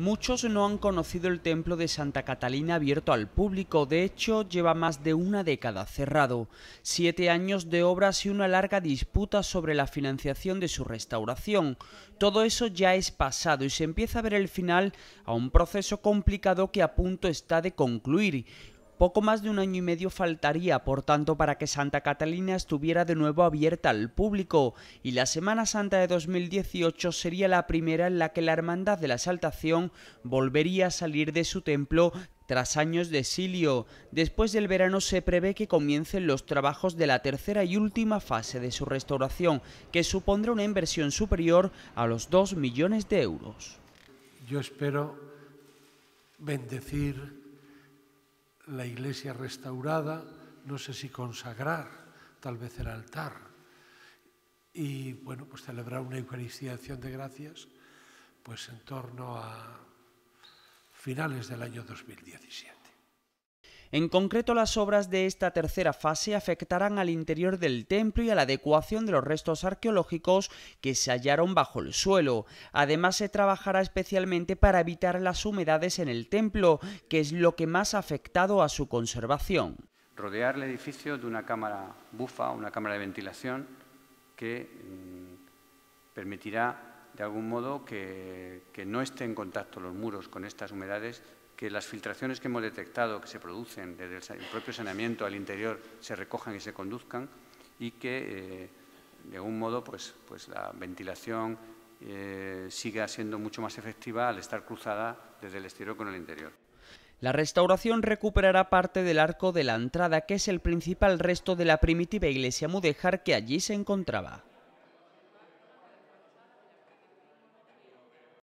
Muchos no han conocido el templo de Santa Catalina abierto al público, de hecho lleva más de una década cerrado, siete años de obras y una larga disputa sobre la financiación de su restauración. Todo eso ya es pasado y se empieza a ver el final a un proceso complicado que a punto está de concluir. Poco más de un año y medio faltaría, por tanto, para que Santa Catalina estuviera de nuevo abierta al público, y la Semana Santa de 2018 sería la primera en la que la Hermandad de la Exaltación volvería a salir de su templo tras años de exilio. Después del verano se prevé que comiencen los trabajos de la tercera y última fase de su restauración, que supondrá una inversión superior a los 2 millones de euros. Yo espero bendecir la iglesia restaurada, no sé si consagrar tal vez el altar y bueno, pues celebrar una Eucaristía de de gracias pues en torno a finales del año 2017. En concreto, las obras de esta tercera fase afectarán al interior del templo y a la adecuación de los restos arqueológicos que se hallaron bajo el suelo. Además, se trabajará especialmente para evitar las humedades en el templo, que es lo que más ha afectado a su conservación. Rodear el edificio de una cámara bufa, una cámara de ventilación, que mm, permitirá de algún modo que, no estén en contacto los muros con estas humedades que las filtraciones que hemos detectado que se producen desde el propio saneamiento al interior se recojan y se conduzcan y que, eh, de algún modo, pues, pues la ventilación eh, siga siendo mucho más efectiva al estar cruzada desde el exterior con el interior. La restauración recuperará parte del arco de la entrada, que es el principal resto de la primitiva iglesia mudéjar que allí se encontraba.